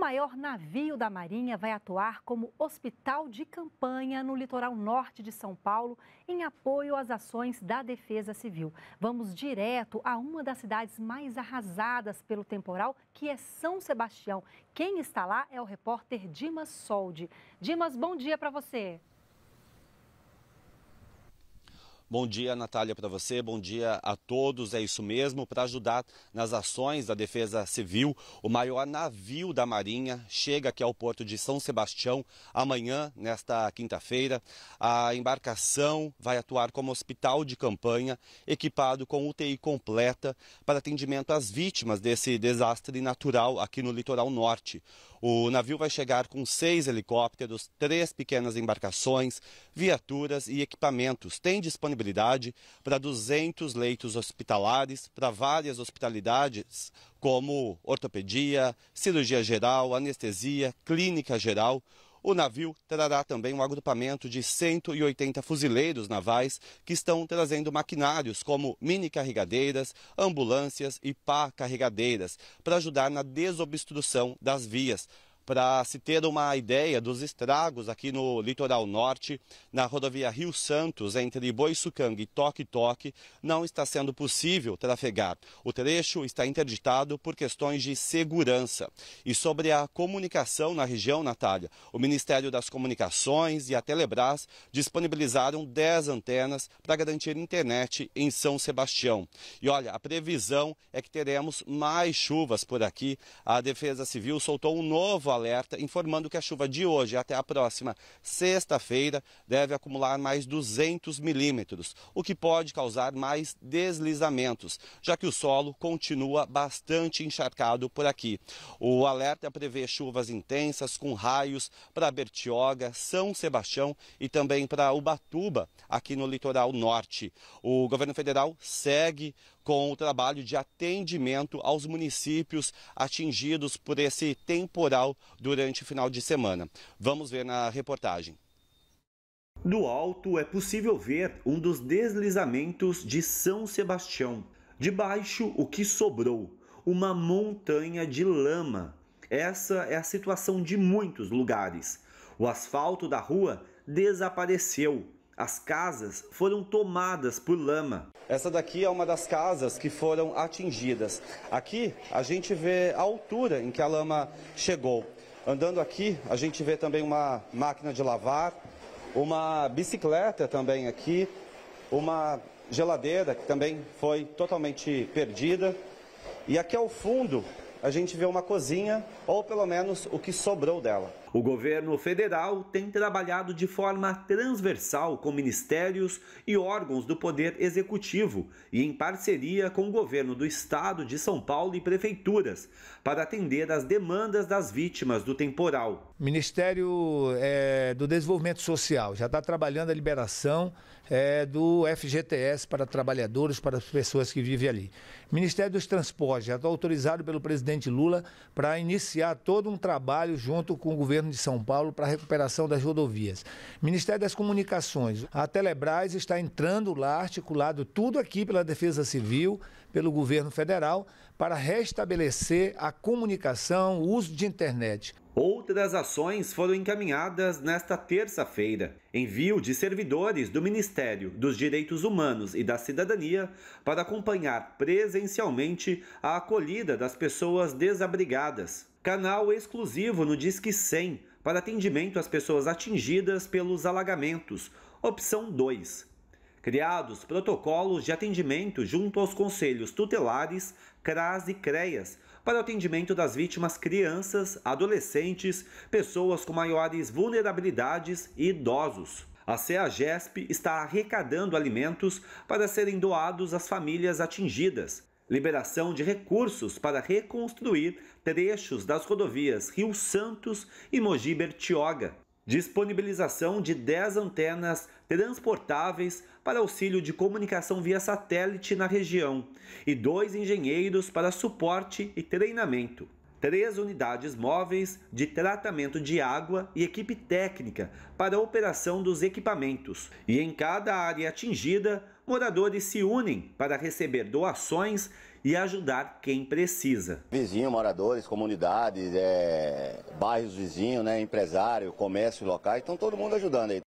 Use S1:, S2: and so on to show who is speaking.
S1: maior navio da Marinha vai atuar como hospital de campanha no litoral norte de São Paulo, em apoio às ações da Defesa Civil. Vamos direto a uma das cidades mais arrasadas pelo temporal, que é São Sebastião. Quem está lá é o repórter Dimas Soldi. Dimas, bom dia para você. Bom dia, Natália, para você. Bom dia a todos. É isso mesmo. Para ajudar nas ações da Defesa Civil, o maior navio da Marinha chega aqui ao porto de São Sebastião amanhã, nesta quinta-feira. A embarcação vai atuar como hospital de campanha, equipado com UTI completa para atendimento às vítimas desse desastre natural aqui no litoral norte. O navio vai chegar com seis helicópteros, três pequenas embarcações, viaturas e equipamentos. Tem disponibilidade para 200 leitos hospitalares, para várias hospitalidades, como ortopedia, cirurgia geral, anestesia, clínica geral. O navio trará também um agrupamento de 180 fuzileiros navais que estão trazendo maquinários como mini carregadeiras, ambulâncias e pá carregadeiras para ajudar na desobstrução das vias para se ter uma ideia dos estragos aqui no litoral norte, na rodovia Rio Santos, entre Boiçucanga e Toque Toque, não está sendo possível trafegar. O trecho está interditado por questões de segurança. E sobre a comunicação na região, Natália, o Ministério das Comunicações e a Telebrás disponibilizaram 10 antenas para garantir internet em São Sebastião. E olha, a previsão é que teremos mais chuvas por aqui. A Defesa Civil soltou um novo alerta informando que a chuva de hoje até a próxima sexta-feira deve acumular mais 200 milímetros, o que pode causar mais deslizamentos, já que o solo continua bastante encharcado por aqui. O alerta prevê chuvas intensas com raios para Bertioga, São Sebastião e também para Ubatuba, aqui no litoral norte. O governo federal segue com o trabalho de atendimento aos municípios atingidos por esse temporal durante o final de semana. Vamos ver na reportagem. Do alto é possível ver um dos deslizamentos de São Sebastião. De baixo, o que sobrou? Uma montanha de lama. Essa é a situação de muitos lugares. O asfalto da rua desapareceu, as casas foram tomadas por lama. Essa daqui é uma das casas que foram atingidas. Aqui a gente vê a altura em que a lama chegou. Andando aqui, a gente vê também uma máquina de lavar, uma bicicleta também aqui, uma geladeira que também foi totalmente perdida. E aqui ao fundo, a gente vê uma cozinha, ou pelo menos o que sobrou dela. O governo federal tem trabalhado de forma transversal com ministérios e órgãos do Poder Executivo e em parceria com o governo do Estado de São Paulo e prefeituras para atender às demandas das vítimas do temporal.
S2: Ministério é, do Desenvolvimento Social já está trabalhando a liberação é, do FGTS para trabalhadores, para as pessoas que vivem ali. Ministério dos Transportes já está autorizado pelo presidente presidente Lula para iniciar todo um trabalho junto com o governo de São Paulo para a recuperação das rodovias. Ministério das Comunicações, a Telebrás está entrando lá, articulado tudo aqui pela Defesa Civil, pelo governo federal, para restabelecer a comunicação, o uso de internet.
S1: Outras ações foram encaminhadas nesta terça-feira. Envio de servidores do Ministério dos Direitos Humanos e da Cidadania para acompanhar presencialmente a acolhida das pessoas desabrigadas. Canal exclusivo no Disque 100 para atendimento às pessoas atingidas pelos alagamentos. Opção 2 criados protocolos de atendimento junto aos conselhos tutelares, CRAS e CREAS, para o atendimento das vítimas crianças, adolescentes, pessoas com maiores vulnerabilidades e idosos. A CEAGESP está arrecadando alimentos para serem doados às famílias atingidas. Liberação de recursos para reconstruir trechos das rodovias Rio Santos e Mogi Bertioga disponibilização de 10 antenas transportáveis para auxílio de comunicação via satélite na região e dois engenheiros para suporte e treinamento. Três unidades móveis de tratamento de água e equipe técnica para a operação dos equipamentos. E em cada área atingida, moradores se unem para receber doações e ajudar quem precisa. Vizinho, moradores, comunidades, é, bairros vizinhos, né, empresário, comércio locais, estão todo mundo ajudando aí.